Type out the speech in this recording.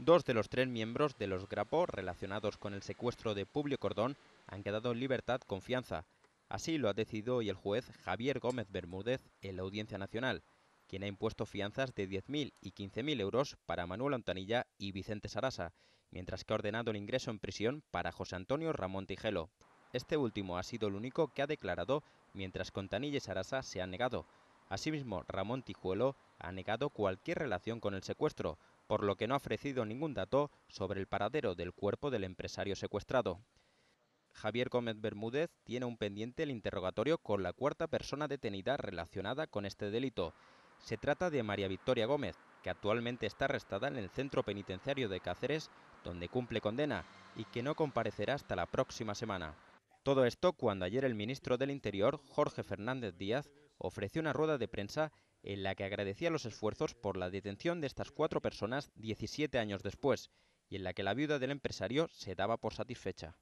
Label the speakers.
Speaker 1: Dos de los tres miembros de los Grapo relacionados con el secuestro de Publio Cordón han quedado en libertad con fianza. Así lo ha decidido hoy el juez Javier Gómez Bermúdez en la Audiencia Nacional, quien ha impuesto fianzas de 10.000 y 15.000 euros para Manuel Antanilla y Vicente Sarasa, mientras que ha ordenado el ingreso en prisión para José Antonio Ramón Tijelo. Este último ha sido el único que ha declarado, mientras que Antanilla y Sarasa se han negado. Asimismo, Ramón Tijuelo ha negado cualquier relación con el secuestro, por lo que no ha ofrecido ningún dato sobre el paradero del cuerpo del empresario secuestrado. Javier Gómez Bermúdez tiene un pendiente el interrogatorio con la cuarta persona detenida relacionada con este delito. Se trata de María Victoria Gómez, que actualmente está arrestada en el centro penitenciario de Cáceres, donde cumple condena y que no comparecerá hasta la próxima semana. Todo esto cuando ayer el ministro del Interior, Jorge Fernández Díaz, ofreció una rueda de prensa en la que agradecía los esfuerzos por la detención de estas cuatro personas 17 años después y en la que la viuda del empresario se daba por satisfecha.